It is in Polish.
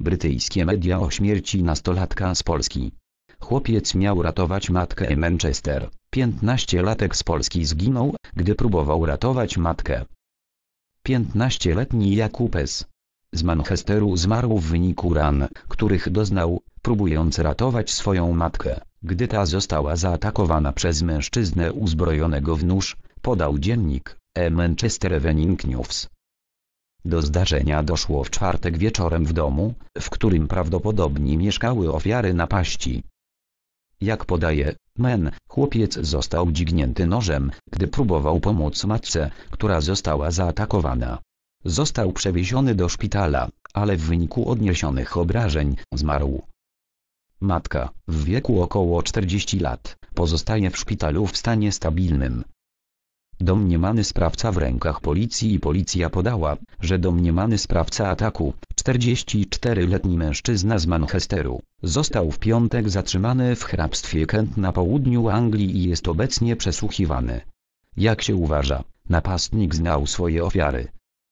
Brytyjskie media o śmierci nastolatka z Polski. Chłopiec miał ratować matkę Manchester. 15-latek z Polski zginął, gdy próbował ratować matkę. 15-letni Jakub z Manchesteru zmarł w wyniku ran, których doznał, próbując ratować swoją matkę, gdy ta została zaatakowana przez mężczyznę uzbrojonego w nóż, podał dziennik E Manchester Evening News. Do zdarzenia doszło w czwartek wieczorem w domu, w którym prawdopodobnie mieszkały ofiary napaści. Jak podaje Men, chłopiec został dźgnięty nożem, gdy próbował pomóc matce, która została zaatakowana. Został przewieziony do szpitala, ale w wyniku odniesionych obrażeń zmarł. Matka, w wieku około 40 lat, pozostaje w szpitalu w stanie stabilnym, Domniemany sprawca w rękach policji i policja podała, że domniemany sprawca ataku, 44-letni mężczyzna z Manchesteru, został w piątek zatrzymany w hrabstwie Kent na południu Anglii i jest obecnie przesłuchiwany. Jak się uważa, napastnik znał swoje ofiary.